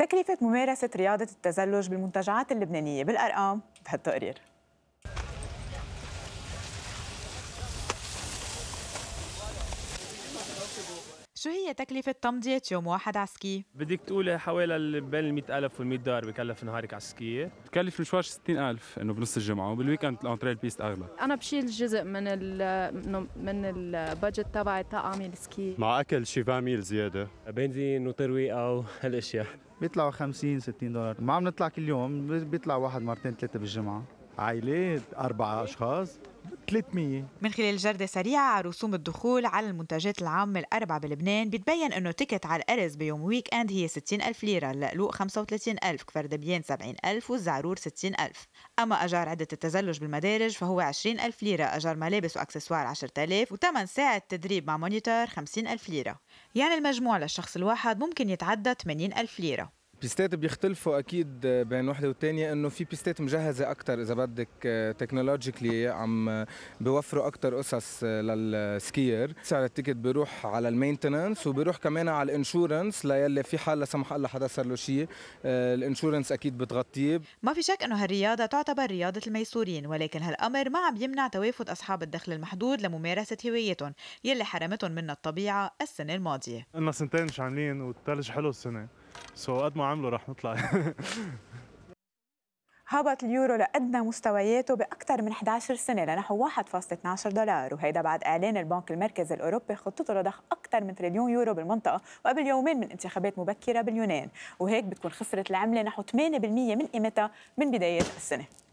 تكلفة ممارسة رياضة التزلج بالمنتجعات اللبنانية بالأرقام بهالتقرير شو هي تكلفة تمضية يوم واحد على سكي؟ بدك تقولي حوالي بين 100000 وال 100 دولار بكلف نهارك على السكية بتكلف المشوار 60000 انه بنص الجمعة وبالويكند الانتري البيست اغلى أنا بشيل جزء من ال من البادجت تبعي تأعمل السكي مع أكل شي فاميل زيادة بنزين وترويقة وهالأشياء بيطلعوا 50 60 دولار ما عم نطلع كل يوم بيطلع واحد مرتين ثلاثة بالجمعة عائلات أربعة أشخاص 300 من خلال جردة سريعة على رسوم الدخول على المنتجات العامة الأربعة بلبنان بتبين أنه تيكت على الأرز بيوم ويك أند هي 60 ألف ليرة اللقلوق 35 ألف كفر دبيان 70 ألف والزعرور 60 ألف أما أجار عدة التزلج بالمدارج فهو 20 ألف ليرة أجار ملابس وأكسسوار 10 ألف وثمن ساعة تدريب مع مونيتور 50 ألف ليرة يعني المجموع للشخص الواحد ممكن يتعدى 80 ألف ليرة بيستات بيختلفوا اكيد بين وحده والثانيه انه في بيستات مجهزه اكثر اذا بدك تكنولوجيكلي آه، عم بيوفروا اكثر قصص آه، للسكير سعر التيكت بيروح على المينتننس وبيروح كمان على الانشورنس ليلي في حال لا سمح الله حدا صار له شيء آه، الانشورنس اكيد بتغطيه ما في شك انه هالرياضه تعتبر رياضه الميسورين ولكن هالامر ما عم يمنع توافد اصحاب الدخل المحدود لممارسه هوايتهم يلي حرمتهم من الطبيعه السنه الماضيه قلنا سنتين مش عاملين والثلج حلو السنه سو قد ما عملوا رح نطلع هبط اليورو لأدنى مستوياته بأكثر من 11 سنة لنحو 1.12 دولار وهيدا بعد إعلان البنك المركزي الأوروبي خطته لضخ أكثر من تريليون يورو بالمنطقة وقبل يومين من انتخابات مبكرة باليونان وهيك بتكون خسرت العملة نحو 8% من قيمتها من بداية السنة